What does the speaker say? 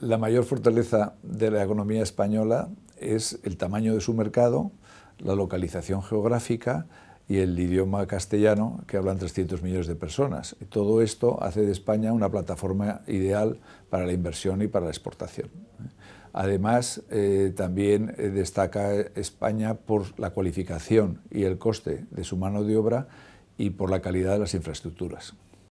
La mayor fortaleza de la economía española es el tamaño de su mercado, la localización geográfica y el idioma castellano que hablan 300 millones de personas. todo esto hace de España una plataforma ideal para la inversión y para la exportación. Además, eh, también eh, destaca España por la cualificación y el coste de su mano de obra y por la calidad de las infraestructuras.